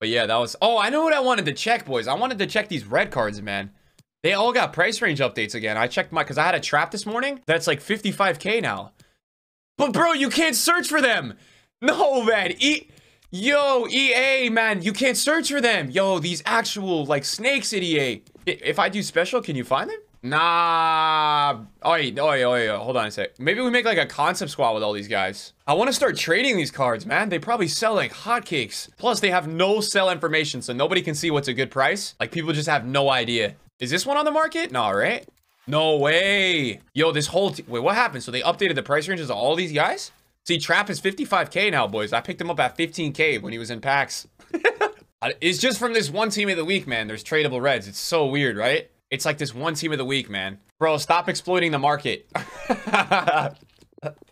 But yeah, that was... Oh, I know what I wanted to check, boys. I wanted to check these red cards, man. They all got price range updates again. I checked my... Because I had a trap this morning. That's like 55k now. But bro, you can't search for them. No, man. E Yo, EA, man. You can't search for them. Yo, these actual, like, snakes at EA. If I do special, can you find them? Nah. Oi, oi, oi, Hold on a sec. Maybe we make like a concept squad with all these guys. I want to start trading these cards, man. They probably sell like hotcakes. Plus, they have no sell information, so nobody can see what's a good price. Like, people just have no idea. Is this one on the market? No, right? No way. Yo, this whole... Wait, what happened? So they updated the price ranges of all these guys? See, Trap is 55k now, boys. I picked him up at 15k when he was in packs. it's just from this one team of the week, man. There's tradable reds. It's so weird, right? It's like this one team of the week, man. Bro, stop exploiting the market.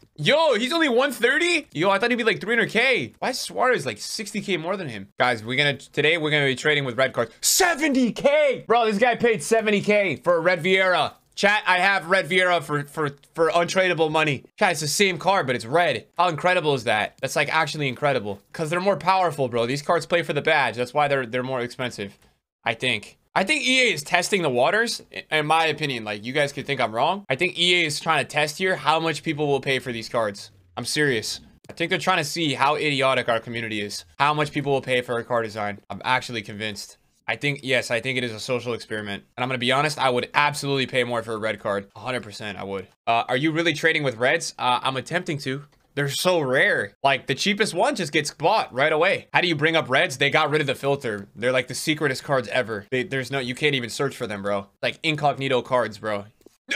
Yo, he's only 130? Yo, I thought he'd be like 300K. Why is Suarez like 60K more than him? Guys, we're gonna, today we're gonna be trading with red cards. 70K! Bro, this guy paid 70K for a red Vieira. Chat, I have red Vieira for, for, for untradeable money. Chat, it's the same card, but it's red. How incredible is that? That's like actually incredible. Cause they're more powerful, bro. These cards play for the badge. That's why they're, they're more expensive, I think. I think EA is testing the waters, in my opinion. Like, you guys could think I'm wrong. I think EA is trying to test here how much people will pay for these cards. I'm serious. I think they're trying to see how idiotic our community is, how much people will pay for a card design. I'm actually convinced. I think, yes, I think it is a social experiment. And I'm going to be honest, I would absolutely pay more for a red card. 100% I would. Uh, are you really trading with reds? Uh, I'm attempting to. They're so rare. Like the cheapest one just gets bought right away. How do you bring up reds? They got rid of the filter. They're like the secretest cards ever. They, there's no, you can't even search for them, bro. Like incognito cards, bro.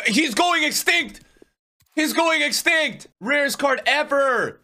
He's going extinct. He's going extinct. Rarest card ever.